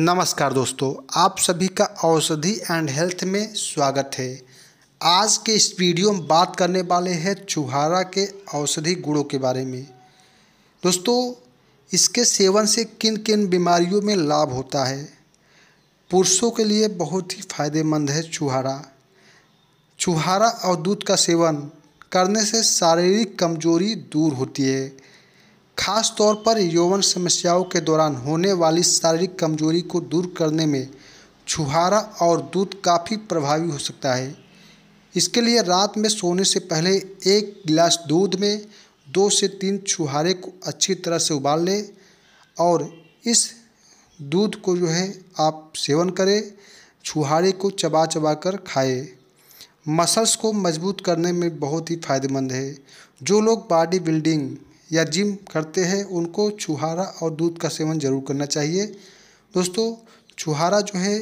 नमस्कार दोस्तों आप सभी का औषधि एंड हेल्थ में स्वागत है आज के इस वीडियो में बात करने वाले हैं चुहारा के औषधि गुणों के बारे में दोस्तों इसके सेवन से किन किन बीमारियों में लाभ होता है पुरुषों के लिए बहुत ही फायदेमंद है चुहारा चुहारा और दूध का सेवन करने से शारीरिक कमजोरी दूर होती है खास तौर पर यौवन समस्याओं के दौरान होने वाली शारीरिक कमजोरी को दूर करने में छुहारा और दूध काफ़ी प्रभावी हो सकता है इसके लिए रात में सोने से पहले एक गिलास दूध में दो से तीन छुहारे को अच्छी तरह से उबाल लें और इस दूध को जो है आप सेवन करें छुहारे को चबा चबा कर खाएँ मसल्स को मजबूत करने में बहुत ही फायदेमंद है जो लोग बॉडी बिल्डिंग या जिम करते हैं उनको छुहारा और दूध का सेवन ज़रूर करना चाहिए दोस्तों छुहारा जो है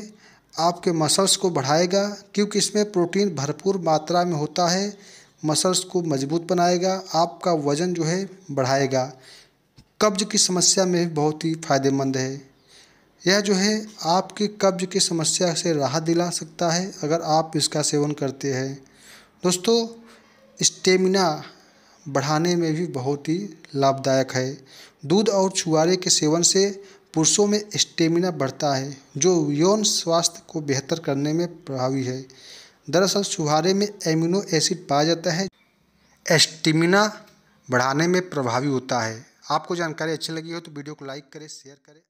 आपके मसल्स को बढ़ाएगा क्योंकि इसमें प्रोटीन भरपूर मात्रा में होता है मसल्स को मजबूत बनाएगा आपका वज़न जो है बढ़ाएगा कब्ज की समस्या में बहुत ही फायदेमंद है यह जो है आपकी कब्ज की समस्या से राहत दिला सकता है अगर आप इसका सेवन करते हैं दोस्तों स्टेमिना बढ़ाने में भी बहुत ही लाभदायक है दूध और छुआरे के सेवन से पुरुषों में स्टेमिना बढ़ता है जो यौन स्वास्थ्य को बेहतर करने में प्रभावी है दरअसल छुहारे में एमिनो एसिड पाया जाता है एस्टिमिना बढ़ाने में प्रभावी होता है आपको जानकारी अच्छी लगी हो तो वीडियो को लाइक करें शेयर करें